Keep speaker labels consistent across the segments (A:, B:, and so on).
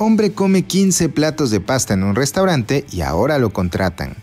A: hombre come 15 platos de pasta en un restaurante y ahora lo contratan.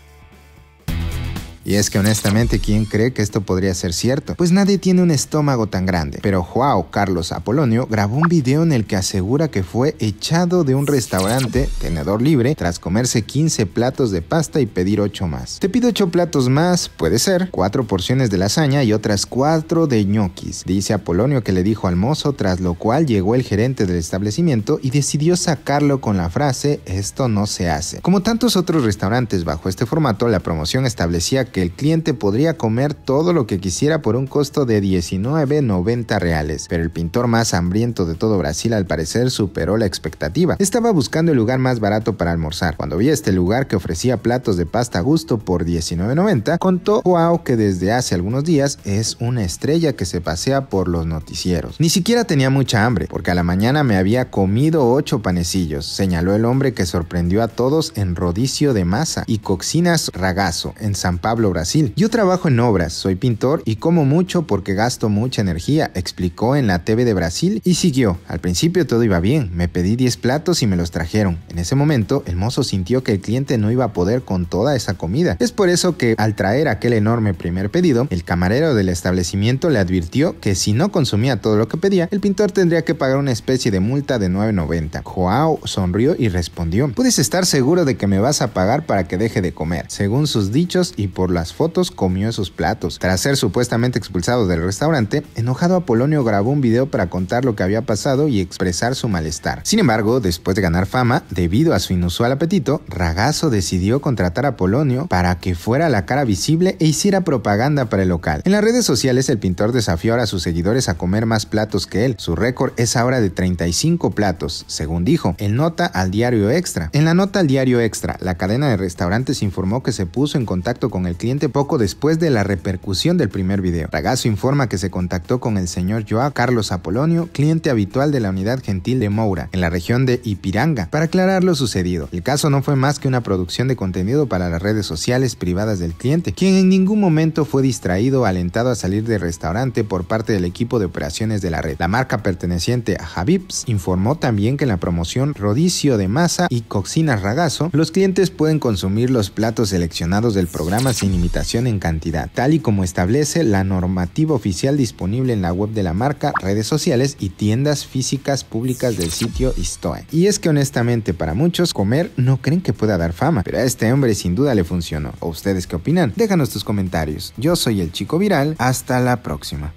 A: Y es que honestamente, ¿quién cree que esto podría ser cierto? Pues nadie tiene un estómago tan grande. Pero Joao Carlos Apolonio grabó un video en el que asegura que fue echado de un restaurante, tenedor libre, tras comerse 15 platos de pasta y pedir 8 más. Te pido 8 platos más, puede ser, 4 porciones de lasaña y otras 4 de ñoquis. Dice Apolonio que le dijo al mozo, tras lo cual llegó el gerente del establecimiento y decidió sacarlo con la frase, esto no se hace. Como tantos otros restaurantes bajo este formato, la promoción establecía que el cliente podría comer todo lo que quisiera por un costo de 19.90 reales, pero el pintor más hambriento de todo Brasil al parecer superó la expectativa. Estaba buscando el lugar más barato para almorzar. Cuando vi este lugar que ofrecía platos de pasta a gusto por 19.90, contó Joao que desde hace algunos días es una estrella que se pasea por los noticieros. Ni siquiera tenía mucha hambre, porque a la mañana me había comido 8 panecillos, señaló el hombre que sorprendió a todos en rodicio de masa y cocinas ragazo en San Pablo Brasil. Yo trabajo en obras, soy pintor y como mucho porque gasto mucha energía, explicó en la TV de Brasil y siguió. Al principio todo iba bien, me pedí 10 platos y me los trajeron. En ese momento, el mozo sintió que el cliente no iba a poder con toda esa comida. Es por eso que al traer aquel enorme primer pedido, el camarero del establecimiento le advirtió que si no consumía todo lo que pedía, el pintor tendría que pagar una especie de multa de 9.90. Joao sonrió y respondió, puedes estar seguro de que me vas a pagar para que deje de comer, según sus dichos y por la las fotos comió esos platos. Tras ser supuestamente expulsado del restaurante, enojado Apolonio grabó un video para contar lo que había pasado y expresar su malestar. Sin embargo, después de ganar fama, debido a su inusual apetito, Ragazo decidió contratar a Polonio para que fuera la cara visible e hiciera propaganda para el local. En las redes sociales, el pintor desafió a sus seguidores a comer más platos que él. Su récord es ahora de 35 platos, según dijo, en nota al diario Extra. En la nota al diario Extra, la cadena de restaurantes informó que se puso en contacto con el cliente poco después de la repercusión del primer video. ragazo informa que se contactó con el señor Joao Carlos Apolonio, cliente habitual de la unidad gentil de Moura, en la región de Ipiranga, para aclarar lo sucedido. El caso no fue más que una producción de contenido para las redes sociales privadas del cliente, quien en ningún momento fue distraído o alentado a salir del restaurante por parte del equipo de operaciones de la red. La marca perteneciente a Habib's informó también que en la promoción Rodicio de Masa y Cocina ragazo los clientes pueden consumir los platos seleccionados del programa sin limitación en cantidad, tal y como establece la normativa oficial disponible en la web de la marca, redes sociales y tiendas físicas públicas del sitio Istoe. Y es que honestamente para muchos comer no creen que pueda dar fama, pero a este hombre sin duda le funcionó. ¿O ustedes qué opinan? Déjanos tus comentarios. Yo soy el chico viral, hasta la próxima.